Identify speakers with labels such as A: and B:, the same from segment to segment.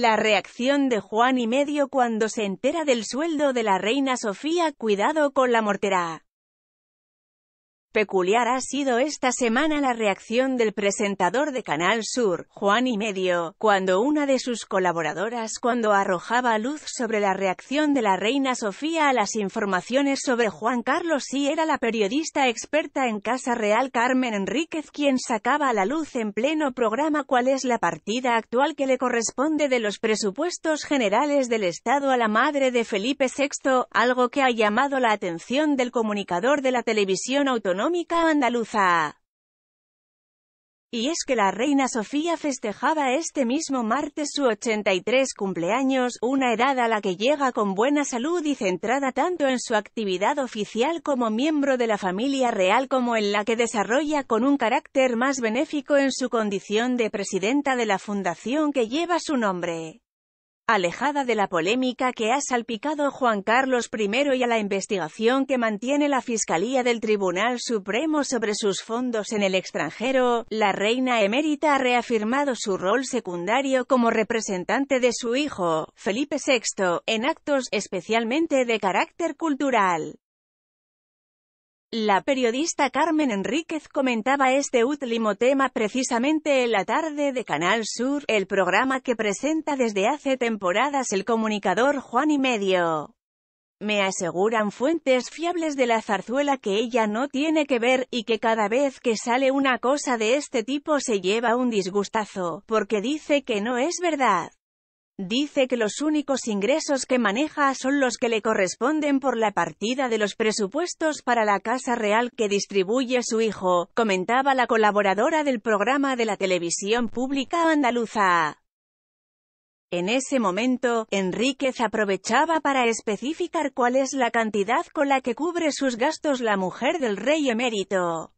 A: La reacción de Juan y medio cuando se entera del sueldo de la reina Sofía, cuidado con la mortera. Peculiar ha sido esta semana la reacción del presentador de Canal Sur, Juan y Medio, cuando una de sus colaboradoras cuando arrojaba luz sobre la reacción de la reina Sofía a las informaciones sobre Juan Carlos y era la periodista experta en Casa Real Carmen Enríquez quien sacaba a la luz en pleno programa cuál es la partida actual que le corresponde de los presupuestos generales del Estado a la madre de Felipe VI, algo que ha llamado la atención del comunicador de la televisión autonómica andaluza. Y es que la reina Sofía festejaba este mismo martes su 83 cumpleaños, una edad a la que llega con buena salud y centrada tanto en su actividad oficial como miembro de la familia real como en la que desarrolla con un carácter más benéfico en su condición de presidenta de la fundación que lleva su nombre alejada de la polémica que ha salpicado Juan Carlos I y a la investigación que mantiene la Fiscalía del Tribunal Supremo sobre sus fondos en el extranjero, la reina emérita ha reafirmado su rol secundario como representante de su hijo, Felipe VI, en actos especialmente de carácter cultural. La periodista Carmen Enríquez comentaba este último tema precisamente en la tarde de Canal Sur, el programa que presenta desde hace temporadas el comunicador Juan y Medio. Me aseguran fuentes fiables de la zarzuela que ella no tiene que ver, y que cada vez que sale una cosa de este tipo se lleva un disgustazo, porque dice que no es verdad. Dice que los únicos ingresos que maneja son los que le corresponden por la partida de los presupuestos para la Casa Real que distribuye su hijo, comentaba la colaboradora del programa de la televisión pública andaluza. En ese momento, Enríquez aprovechaba para especificar cuál es la cantidad con la que cubre sus gastos la mujer del rey emérito.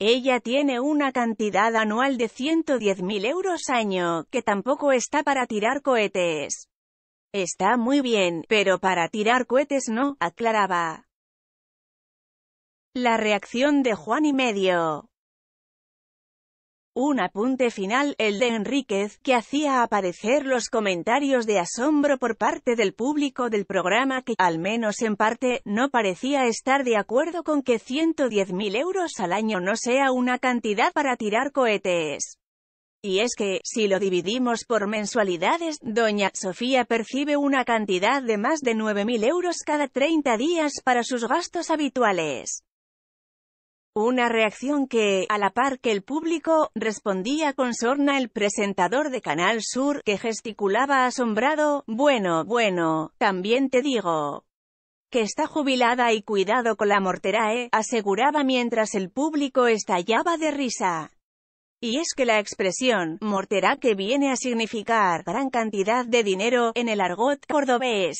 A: Ella tiene una cantidad anual de 110.000 euros año, que tampoco está para tirar cohetes. Está muy bien, pero para tirar cohetes no, aclaraba. La reacción de Juan y medio. Un apunte final, el de Enríquez, que hacía aparecer los comentarios de asombro por parte del público del programa que, al menos en parte, no parecía estar de acuerdo con que 110.000 euros al año no sea una cantidad para tirar cohetes. Y es que, si lo dividimos por mensualidades, doña Sofía percibe una cantidad de más de 9.000 euros cada 30 días para sus gastos habituales. Una reacción que, a la par que el público, respondía con sorna el presentador de Canal Sur, que gesticulaba asombrado, bueno, bueno, también te digo que está jubilada y cuidado con la mortera, eh», aseguraba mientras el público estallaba de risa. Y es que la expresión, mortera que viene a significar gran cantidad de dinero en el argot cordobés.